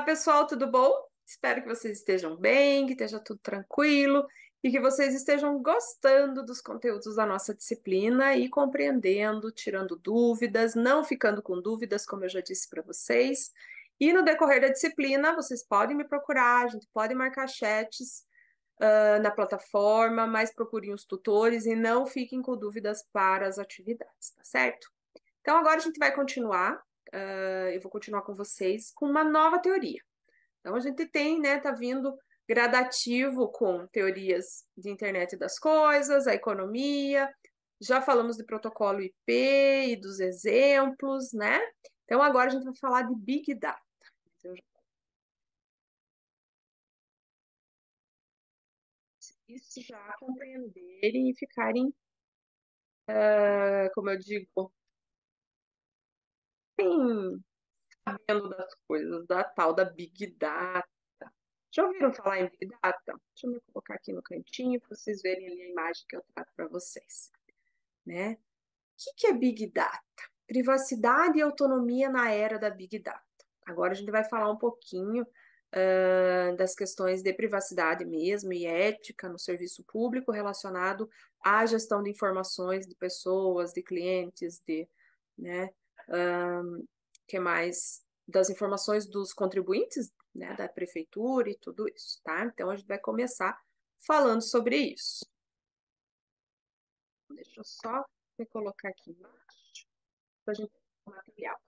Olá, pessoal, tudo bom? Espero que vocês estejam bem, que esteja tudo tranquilo e que vocês estejam gostando dos conteúdos da nossa disciplina e compreendendo, tirando dúvidas, não ficando com dúvidas, como eu já disse para vocês. E no decorrer da disciplina, vocês podem me procurar, a gente pode marcar chats uh, na plataforma, mas procurem os tutores e não fiquem com dúvidas para as atividades, tá certo? Então, agora a gente vai continuar uh, eu vou continuar com vocês com uma nova teoria. Então, a gente tem, né, tá vindo gradativo com teorias de internet das coisas, a economia, já falamos de protocolo IP e dos exemplos, né? Então, agora a gente vai falar de Big Data. Então, Isso já compreenderem e ficarem, uh, como eu digo, assim, sabendo das coisas, da tal da Big Data. Já ouviram falar em Big Data? Deixa eu me colocar aqui no cantinho para vocês verem ali a imagem que eu trago para vocês. Né? O que, que é Big Data? Privacidade e autonomia na era da Big Data. Agora a gente vai falar um pouquinho uh, das questões de privacidade mesmo e ética no serviço público relacionado à gestão de informações de pessoas, de clientes, de né, que mais das informações dos contribuintes, né, da prefeitura e tudo isso, tá? Então a gente vai começar falando sobre isso. Deixa eu só colocar aqui embaixo para a gente o material.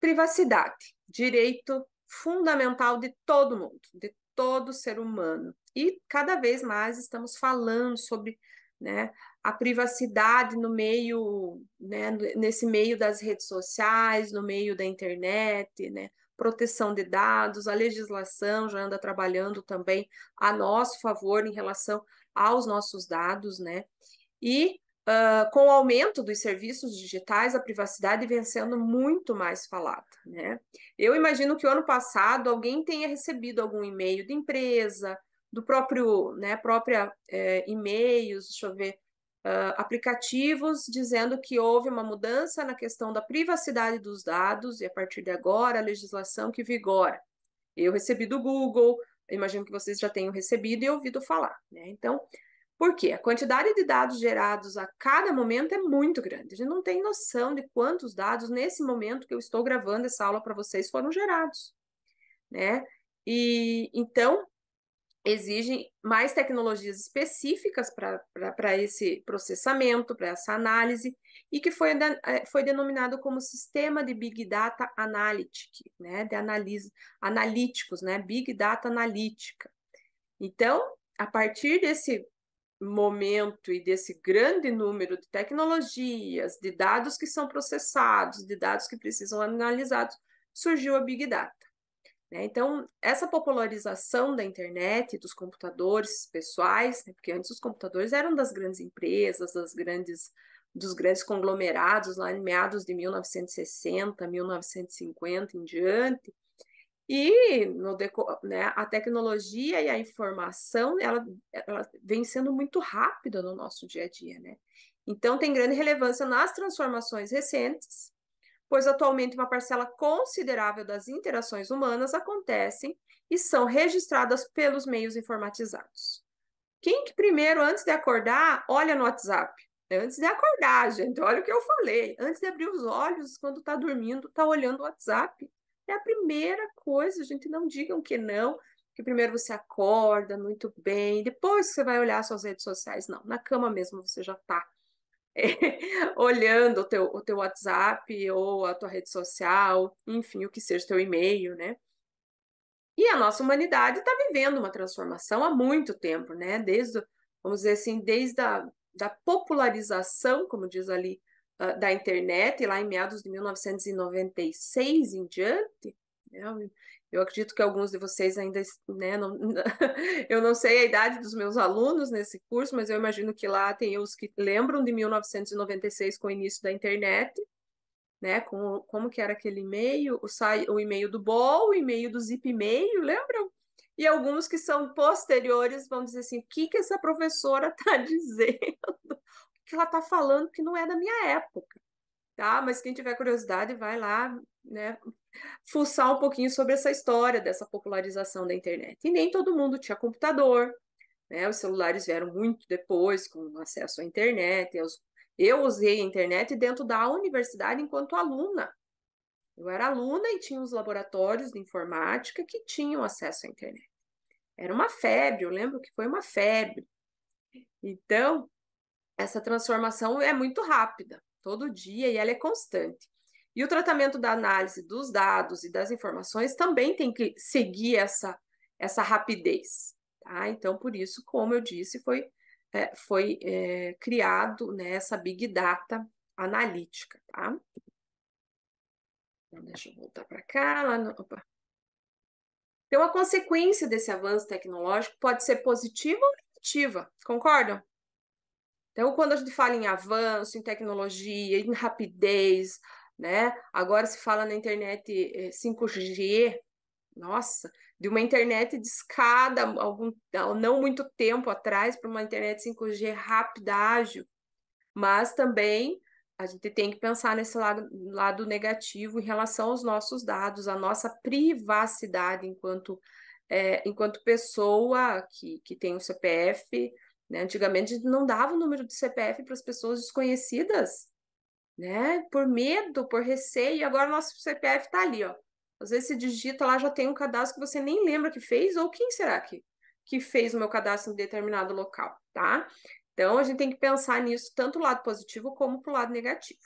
Privacidade, direito fundamental de todo mundo, de todo ser humano. E cada vez mais estamos falando sobre né? A privacidade no meio, né, nesse meio das redes sociais, no meio da internet, né? Proteção de dados, a legislação já anda trabalhando também a nosso favor em relação aos nossos dados, né? E uh, com o aumento dos serviços digitais, a privacidade vem sendo muito mais falada, né? Eu imagino que o ano passado alguém tenha recebido algum e-mail de empresa, do próprio, né, própria é, e-mails, deixa eu ver, uh, aplicativos dizendo que houve uma mudança na questão da privacidade dos dados e a partir de agora a legislação que vigora. Eu recebi do Google, imagino que vocês já tenham recebido e ouvido falar, né? Então, por quê? A quantidade de dados gerados a cada momento é muito grande. A gente não tem noção de quantos dados, nesse momento que eu estou gravando essa aula para vocês, foram gerados. Né? E então, exigem mais tecnologias específicas para esse processamento, para essa análise, e que foi, eh, foi denominado como sistema de Big Data Analytic, né, de analisa, analíticos, né, Big Data Analítica. Então, a partir desse momento e desse grande número de tecnologias, de dados que são processados, de dados que precisam analisados, surgiu a Big Data. Né? Então, essa popularização da internet, dos computadores pessoais, né? porque antes os computadores eram das grandes empresas, das grandes, dos grandes conglomerados, lá em meados de 1960, 1950 em diante, e no, né, a tecnologia e a informação, ela, ela vem sendo muito rápida no nosso dia a dia, né? Então, tem grande relevância nas transformações recentes, pois atualmente uma parcela considerável das interações humanas acontecem e são registradas pelos meios informatizados. Quem que primeiro, antes de acordar, olha no WhatsApp? Antes de acordar, gente, olha o que eu falei. Antes de abrir os olhos, quando está dormindo, está olhando o WhatsApp. É a primeira coisa, gente, não digam que não, que primeiro você acorda muito bem, depois você vai olhar suas redes sociais. Não, na cama mesmo você já está olhando o teu, o teu WhatsApp ou a tua rede social, enfim, o que seja, teu e-mail, né? E a nossa humanidade está vivendo uma transformação há muito tempo, né? Desde, vamos dizer assim, desde a da popularização, como diz ali, uh, da internet, lá em meados de 1996 em diante, né? Eu acredito que alguns de vocês ainda, né, não, eu não sei a idade dos meus alunos nesse curso, mas eu imagino que lá tem os que lembram de 1996 com o início da internet, né, com, como que era aquele e-mail, o, o e-mail do Bol, o e-mail do Zip e-mail, lembram? E alguns que são posteriores vão dizer assim, o que que essa professora está dizendo? O que ela está falando que não é da minha época? Tá? Mas quem tiver curiosidade, vai lá, né, fuçar um pouquinho sobre essa história dessa popularização da internet. E nem todo mundo tinha computador, né? Os celulares vieram muito depois com acesso à internet. Eu, eu usei a internet dentro da universidade enquanto aluna. Eu era aluna e tinha os laboratórios de informática que tinham acesso à internet. Era uma febre, eu lembro que foi uma febre. Então, essa transformação é muito rápida, todo dia, e ela é constante. E o tratamento da análise dos dados e das informações também tem que seguir essa, essa rapidez. Tá? Então, por isso, como eu disse, foi, é, foi é, criado né, essa Big Data analítica. Tá? Então, deixa eu voltar para cá. Lá no... Opa. Então, a consequência desse avanço tecnológico pode ser positiva ou negativa, concordam? Então, quando a gente fala em avanço, em tecnologia, em rapidez, né? Agora se fala na internet 5G, eh, nossa, de uma internet de escada algum, não muito tempo atrás para uma internet 5G rápida, ágil. Mas também a gente tem que pensar nesse lado, lado negativo em relação aos nossos dados, a nossa privacidade enquanto, é, enquanto pessoa que, que tem o um CPF. Né? Antigamente a gente não dava o número de CPF para as pessoas desconhecidas né? Por medo, por receio, e agora nosso CPF tá ali, ó. Às vezes você digita lá, já tem um cadastro que você nem lembra que fez, ou quem será que, que fez o meu cadastro em determinado local, tá? Então, a gente tem que pensar nisso, tanto o lado positivo como para o lado negativo.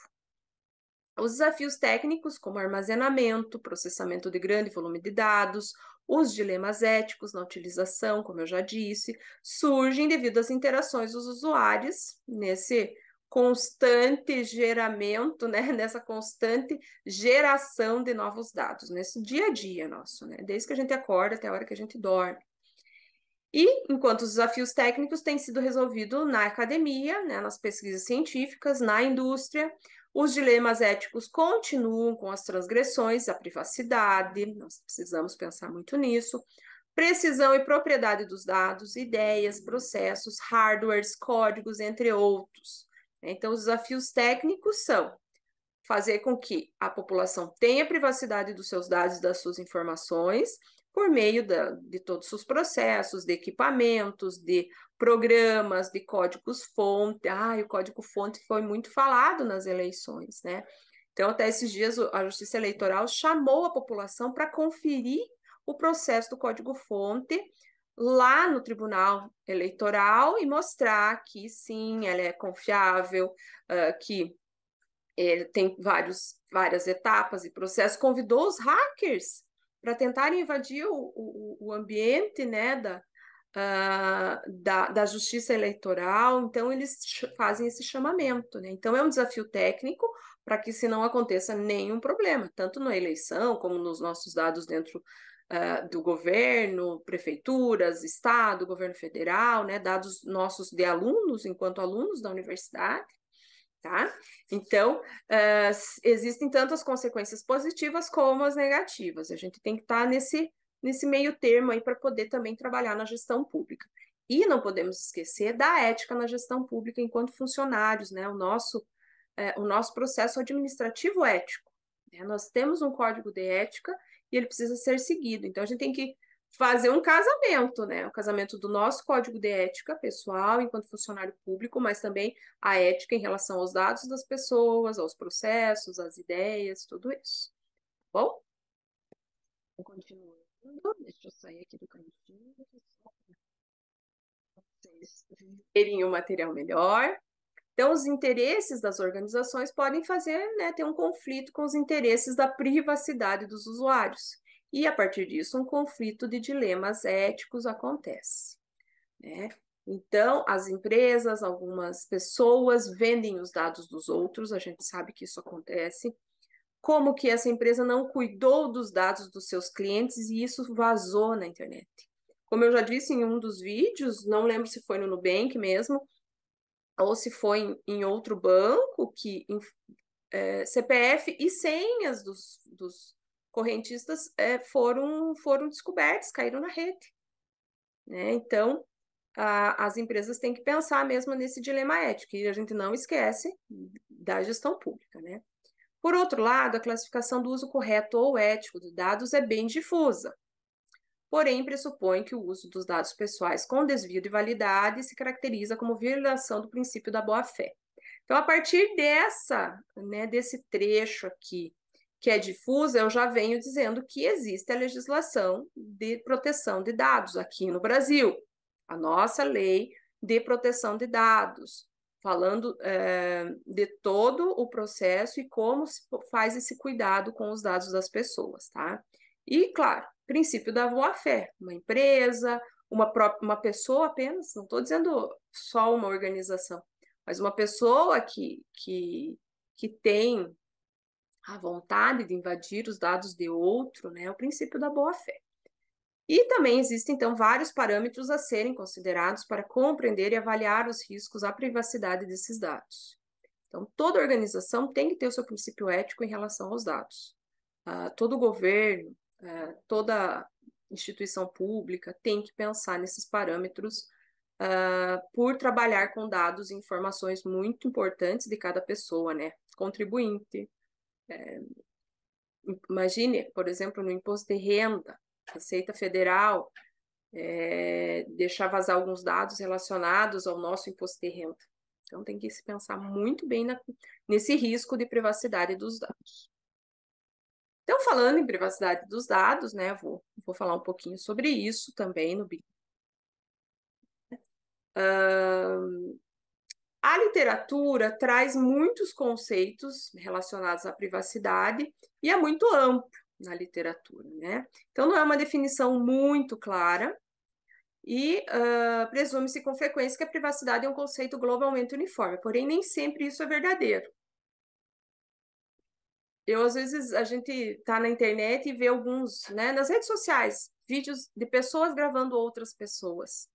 Os desafios técnicos, como armazenamento, processamento de grande volume de dados, os dilemas éticos na utilização, como eu já disse, surgem devido às interações dos usuários nesse constante geramento, né, nessa constante geração de novos dados, nesse dia a dia nosso, né, desde que a gente acorda até a hora que a gente dorme. E enquanto os desafios técnicos têm sido resolvidos na academia, né, nas pesquisas científicas, na indústria, os dilemas éticos continuam com as transgressões, a privacidade, nós precisamos pensar muito nisso, precisão e propriedade dos dados, ideias, processos, hardwares, códigos, entre outros. Né? Então, os desafios técnicos são fazer com que a população tenha privacidade dos seus dados e das suas informações por meio da, de todos os processos, de equipamentos, de programas, de códigos-fonte. Ah, o código-fonte foi muito falado nas eleições, né? Então, até esses dias, a Justiça Eleitoral chamou a população para conferir o processo do código-fonte lá no Tribunal Eleitoral e mostrar que sim, ela é confiável, uh, que ele tem vários, várias etapas e processos. Convidou os hackers para tentarem invadir o, o, o, ambiente né, da, Uh, da, da justiça eleitoral, então eles fazem esse chamamento. Né? Então é um desafio técnico para que se não aconteça nenhum problema, tanto na eleição como nos nossos dados dentro uh, do governo, prefeituras, estado, governo federal, né, dados nossos de alunos, enquanto alunos da universidade, tá? Então, uh, existem tanto as consequências positivas como as negativas. A gente tem que estar tá nesse, nesse meio termo aí para poder também trabalhar na gestão pública. E não podemos esquecer da ética na gestão pública enquanto funcionários, né? O nosso, é, o nosso processo administrativo ético. Né? Nós temos um código de ética e ele precisa ser seguido. Então a gente tem que fazer um casamento, né? O casamento do nosso código de ética pessoal enquanto funcionário público, mas também a ética em relação aos dados das pessoas, aos processos, às ideias, tudo isso. Tá bom? Continuando, deixa eu sair aqui do cantinho. Vocês verem o material melhor. Então, os interesses das organizações podem fazer, né, ter um conflito com os interesses da privacidade dos usuários. E, a partir disso, um conflito de dilemas éticos acontece. Né? Então, as empresas, algumas pessoas vendem os dados dos outros, a gente sabe que isso acontece. Como que essa empresa não cuidou dos dados dos seus clientes e isso vazou na internet? Como eu já disse em um dos vídeos, não lembro se foi no Nubank mesmo, ou se foi em, em outro banco, que em, é, CPF e senhas dos, dos correntistas é, foram, foram descobertas, caíram na rede. Né? Então, a, as empresas têm que pensar mesmo nesse dilema ético, e a gente não esquece da gestão pública. Né? Por outro lado, a classificação do uso correto ou ético de dados é bem difusa porém pressupõe que o uso dos dados pessoais com desvio de validade se caracteriza como violação do princípio da boa-fé. Então, a partir dessa, né, desse trecho aqui, que é difuso eu já venho dizendo que existe a legislação de proteção de dados aqui no Brasil, a nossa lei de proteção de dados, falando é, de todo o processo e como se faz esse cuidado com os dados das pessoas, tá? E, claro, princípio da boa-fé, uma empresa, uma, própria, uma pessoa apenas, não estou dizendo só uma organização, mas uma pessoa que, que, que tem a vontade de invadir os dados de outro, né, é o princípio da boa-fé. E também existem, então, vários parâmetros a serem considerados para compreender e avaliar os riscos à privacidade desses dados. Então, toda organização tem que ter o seu princípio ético em relação aos dados. Uh, todo governo, é, toda instituição pública tem que pensar nesses parâmetros uh, por trabalhar com dados e informações muito importantes de cada pessoa, né? Contribuinte. É, imagine, por exemplo, no imposto de renda, Receita Federal, é, deixar vazar alguns dados relacionados ao nosso imposto de renda. Então, tem que se pensar muito bem na, nesse risco de privacidade dos dados. Então, falando em privacidade dos dados, né, vou, vou falar um pouquinho sobre isso também no BIM. Uh, ah, a literatura traz muitos conceitos relacionados à privacidade e é muito amplo na literatura, né? Então, não é uma definição muito clara e uh, presume-se com frequência que a privacidade é um conceito globalmente uniforme, porém, nem sempre isso é verdadeiro eu às vezes a gente tá na internet e vê alguns, né, nas redes sociais, vídeos de pessoas gravando outras pessoas.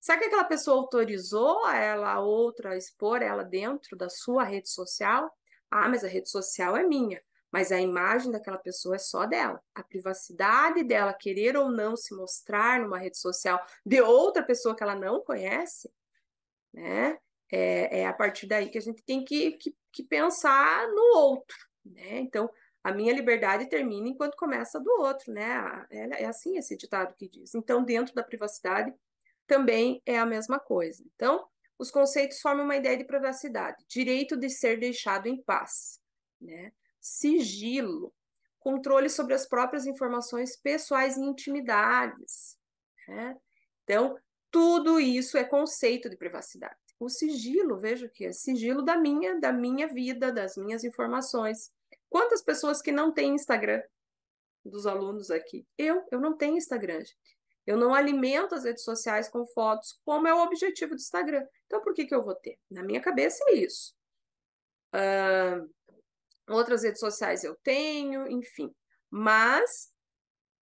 Será que aquela pessoa autorizou ela a outra a expor ela dentro da sua rede social? Ah, mas a rede social é minha, mas a imagem daquela pessoa é só dela. A privacidade dela querer ou não se mostrar numa rede social de outra pessoa que ela não conhece, né? É, é a partir daí que a gente tem que, que, que pensar no outro né? Então, a minha liberdade termina enquanto começa a do outro, né? É, é assim esse ditado que diz. Então, dentro da privacidade também é a mesma coisa. Então, os conceitos formam uma ideia de privacidade, direito de ser deixado em paz, né? Sigilo, controle sobre as próprias informações pessoais e intimidades, né? Então, tudo isso é conceito de privacidade o sigilo, veja que é sigilo da minha, da minha vida, das minhas informações. Quantas pessoas que não têm Instagram dos alunos aqui? Eu, eu não tenho Instagram. Eu não alimento as redes sociais com fotos, como é o objetivo do Instagram. Então, por que, que eu vou ter? Na minha cabeça é isso. Uh, outras redes sociais eu tenho, enfim. Mas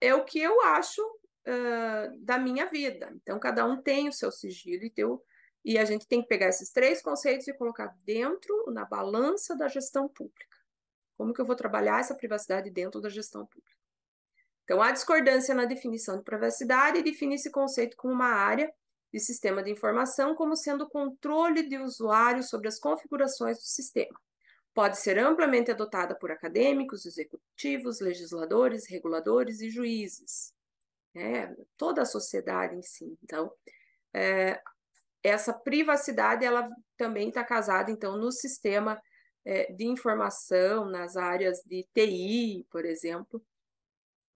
é o que eu acho uh, da minha vida. Então, cada um tem o seu sigilo e o e a gente tem que pegar esses três conceitos e colocar dentro, na balança da gestão pública. Como que eu vou trabalhar essa privacidade dentro da gestão pública? Então, há discordância na definição de privacidade e define esse conceito como uma área de sistema de informação como sendo o controle de usuário sobre as configurações do sistema. Pode ser amplamente adotada por acadêmicos, executivos, legisladores, reguladores e juízes. É, toda a sociedade em si. Então, é, essa privacidade ela também está casada, então, no sistema é, de informação, nas áreas de TI, por exemplo,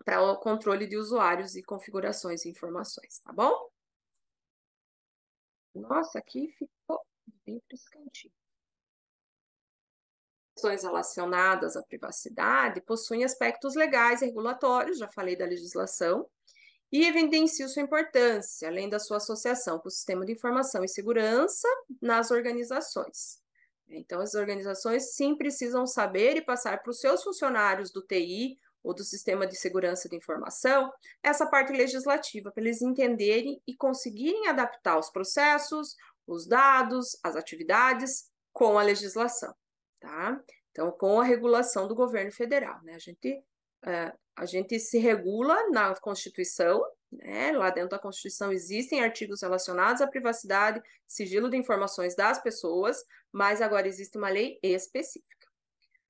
para o controle de usuários e configurações e informações, tá bom? Nossa, aqui ficou bem frescantinho. Questões relacionadas à privacidade possuem aspectos legais e regulatórios, já falei da legislação, e evidenciou sua importância, além da sua associação com o sistema de informação e segurança nas organizações. Então, as organizações sim precisam saber e passar para os seus funcionários do TI ou do sistema de segurança de informação essa parte legislativa, para eles entenderem e conseguirem adaptar os processos, os dados, as atividades com a legislação, tá? Então, com a regulação do governo federal, né? A gente uh, a gente se regula na Constituição, né? lá dentro da Constituição existem artigos relacionados à privacidade, sigilo de informações das pessoas, mas agora existe uma lei específica.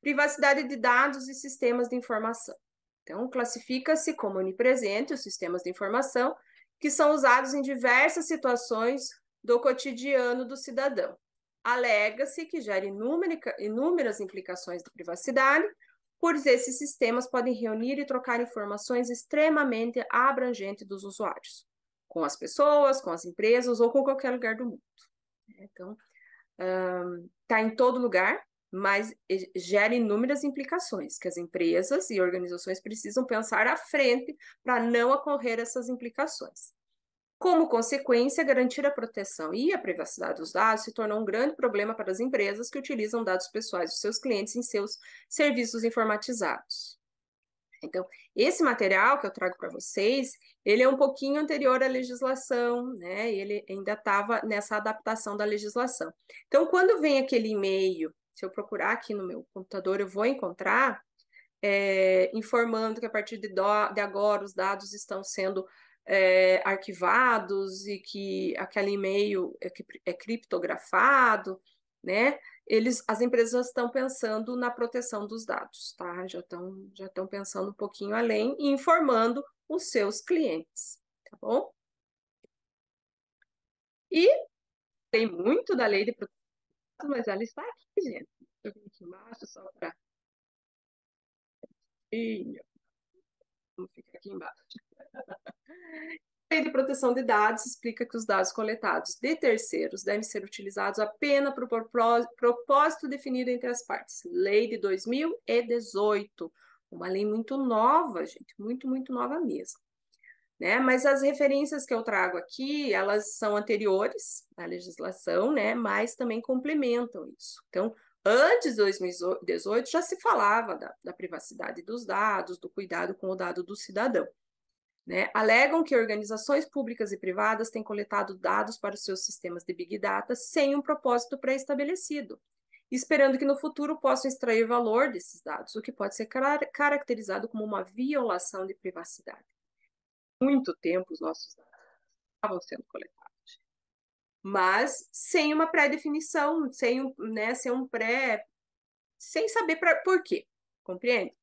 Privacidade de dados e sistemas de informação. Então, classifica-se como onipresente os sistemas de informação que são usados em diversas situações do cotidiano do cidadão. Alega-se que gera inúmeras implicações de privacidade, pois esses sistemas podem reunir e trocar informações extremamente abrangentes dos usuários, com as pessoas, com as empresas ou com qualquer lugar do mundo. Né? Então, está um, em todo lugar, mas gera inúmeras implicações que as empresas e organizações precisam pensar à frente para não ocorrer essas implicações. Como consequência, garantir a proteção e a privacidade dos dados se tornou um grande problema para as empresas que utilizam dados pessoais dos seus clientes em seus serviços informatizados. Então, esse material que eu trago para vocês, ele é um pouquinho anterior à legislação, né? Ele ainda estava nessa adaptação da legislação. Então, quando vem aquele e-mail, se eu procurar aqui no meu computador, eu vou encontrar é, informando que a partir de, do, de agora os dados estão sendo é, arquivados e que aquele e-mail é, é criptografado, né? Eles, as empresas estão pensando na proteção dos dados, tá? Já estão já estão pensando um pouquinho além e informando os seus clientes, tá bom? E tem muito da lei de proteção, mas ela está aqui, gente. Deixa eu vir aqui embaixo só para Vamos ficar aqui embaixo. A lei de proteção de dados explica que os dados coletados de terceiros devem ser utilizados apenas para o propósito definido entre as partes. Lei de 2018, uma lei muito nova, gente, muito, muito nova mesmo. Né? Mas as referências que eu trago aqui, elas são anteriores à legislação, né? mas também complementam isso. Então, antes de 2018 já se falava da, da privacidade dos dados, do cuidado com o dado do cidadão. Né, alegam que organizações públicas e privadas têm coletado dados para os seus sistemas de Big Data sem um propósito pré-estabelecido, esperando que no futuro possam extrair valor desses dados, o que pode ser car caracterizado como uma violação de privacidade. Muito tempo os nossos dados estavam sendo coletados, mas sem uma pré-definição, sem, né, sem um pré. sem saber pra, por quê, compreende?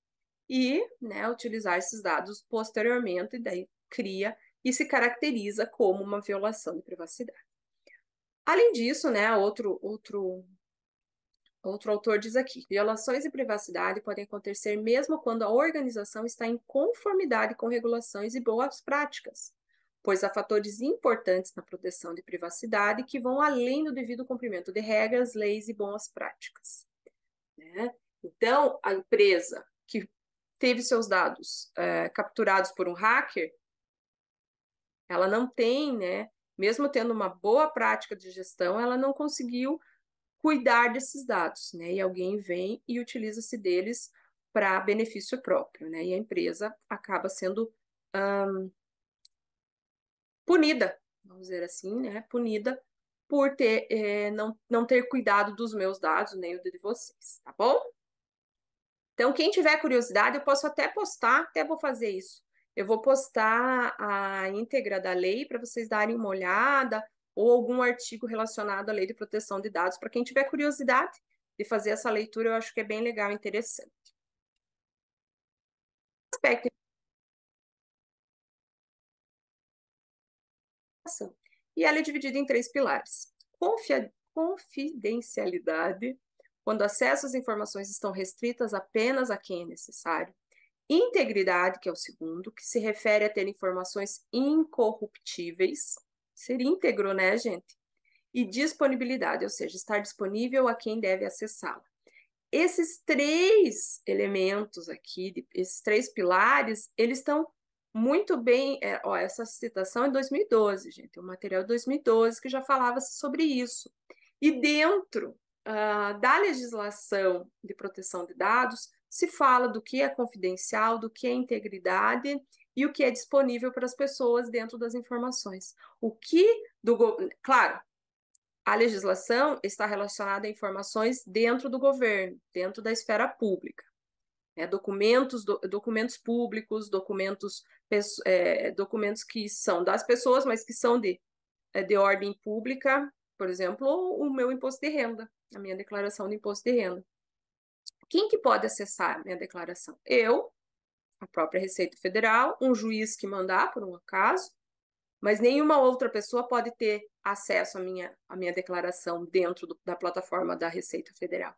e né, utilizar esses dados posteriormente, e daí cria e se caracteriza como uma violação de privacidade. Além disso, né, outro, outro, outro autor diz aqui: violações de privacidade podem acontecer mesmo quando a organização está em conformidade com regulações e boas práticas, pois há fatores importantes na proteção de privacidade que vão além do devido cumprimento de regras, leis e boas práticas. Né? Então, a empresa que teve seus dados é, capturados por um hacker, ela não tem, né? Mesmo tendo uma boa prática de gestão, ela não conseguiu cuidar desses dados, né? E alguém vem e utiliza-se deles para benefício próprio, né? E a empresa acaba sendo punida, vamos dizer assim, né? Punida por ter, eh, não, não ter cuidado dos meus dados, nem o de vocês, tá bom? Então, quem tiver curiosidade, eu posso até postar, até vou fazer isso. Eu vou postar a íntegra da lei para vocês darem uma olhada, ou algum artigo relacionado à lei de proteção de dados, para quem tiver curiosidade de fazer essa leitura, eu acho que é bem legal e interessante. E ela é dividida em três pilares: Confia... confidencialidade, quando acesso às informações estão restritas apenas a quem é necessário. Integridade, que é o segundo, que se refere a ter informações incorruptíveis, ser íntegro, né, gente? E disponibilidade, ou seja, estar disponível a quem deve acessá-la. Esses três elementos aqui, esses três pilares, eles estão muito bem. É, ó, essa citação é 2012, gente, é um material de 2012 que já falava sobre isso. E dentro uh, da legislação de proteção de dados se fala do que é confidencial, do que é integridade e o que é disponível para as pessoas dentro das informações. O que do claro, a legislação está relacionada a informações dentro do governo, dentro da esfera pública. É, documentos, do, documentos públicos, documentos, é, documentos que são das pessoas, mas que são de, é, de ordem pública, por exemplo, o meu imposto de renda a minha declaração do imposto de renda. Quem que pode acessar a minha declaração? Eu, a própria Receita Federal, um juiz que mandar, por um acaso, mas nenhuma outra pessoa pode ter acesso à minha, à minha declaração dentro do, da plataforma da Receita Federal.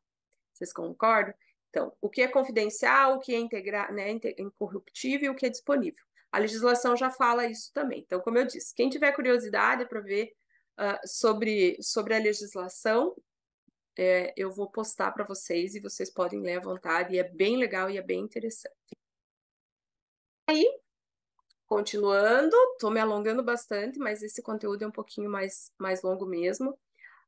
Vocês concordam? Então, o que é confidencial, o que é integrar, né, é incorruptível, o que é disponível. A legislação já fala isso também. Então, como eu disse, quem tiver curiosidade para ver uh, sobre, sobre a legislação, é, eu vou postar para vocês e vocês podem ler à vontade. E é bem legal e é bem interessante. Aí, continuando, estou me alongando bastante, mas esse conteúdo é um pouquinho mais, mais longo mesmo.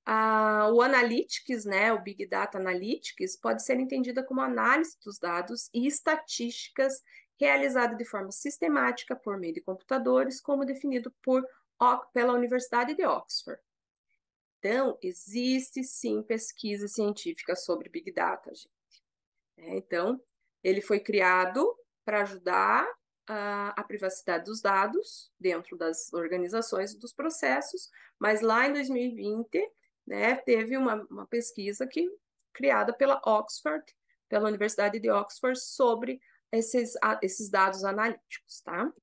Ah, o Analytics, né, o Big Data Analytics, pode ser entendida como análise dos dados e estatísticas realizada de forma sistemática por meio de computadores, como definido por, pela Universidade de Oxford. Então, existe sim pesquisa científica sobre Big Data, gente. É, então, ele foi criado para ajudar a, a privacidade dos dados dentro das organizações e dos processos, mas lá em 2020, né, teve uma, uma pesquisa que, criada pela Oxford, pela Universidade de Oxford, sobre esses, esses dados analíticos, tá?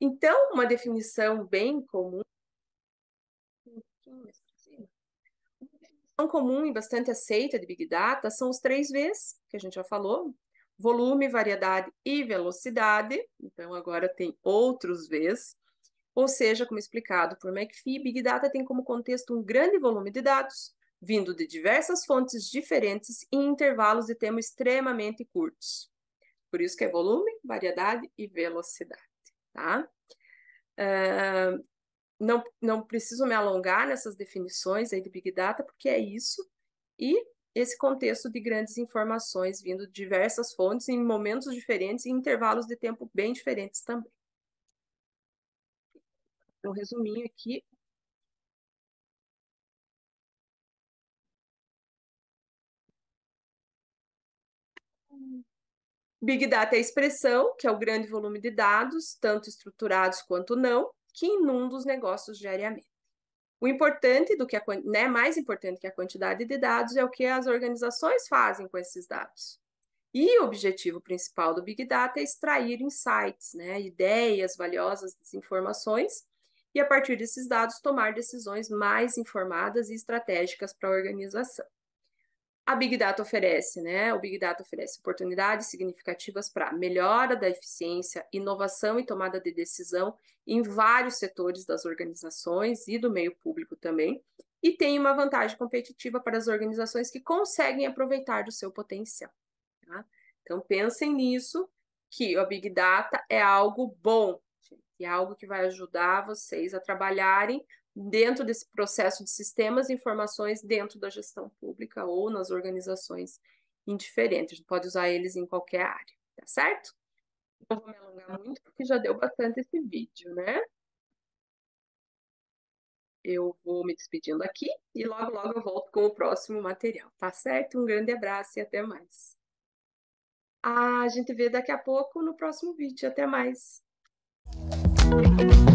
Então, uma definição bem comum uma definição comum e bastante aceita de Big Data são os três Vs, que a gente já falou, volume, variedade e velocidade. Então, agora tem outros Vs. Ou seja, como explicado por McPhee, Big Data tem como contexto um grande volume de dados, vindo de diversas fontes diferentes e intervalos de tempo extremamente curtos. Por isso que é volume, variedade e velocidade, tá? Uh, não, não preciso me alongar nessas definições aí de Big Data, porque é isso, e esse contexto de grandes informações vindo de diversas fontes em momentos diferentes e intervalos de tempo bem diferentes também. Um resuminho aqui. Big Data é a expressão, que é o grande volume de dados, tanto estruturados quanto não, que inunda os negócios diariamente. O importante do que a, né, mais importante que a quantidade de dados é o que as organizações fazem com esses dados. E o objetivo principal do Big Data é extrair insights, né, ideias valiosas, informações, e a partir desses dados tomar decisões mais informadas e estratégicas para a organização a Big Data oferece, né? O Big Data oferece oportunidades significativas para melhora da eficiência, inovação e tomada de decisão em vários setores das organizações e do meio público também, e tem uma vantagem competitiva para as organizações que conseguem aproveitar do seu potencial. Tá? Então pensem nisso que a Big Data é algo bom é algo que vai ajudar vocês a trabalharem dentro desse processo de sistemas e informações dentro da gestão pública ou nas organizações indiferentes. Pode usar eles em qualquer área, tá certo? Não vou me alongar muito porque já deu bastante esse vídeo, né? Eu vou me despedindo aqui e logo, logo eu volto com o próximo material, tá certo? Um grande abraço e até mais. A gente vê daqui a pouco no próximo vídeo. Até mais! Thank you.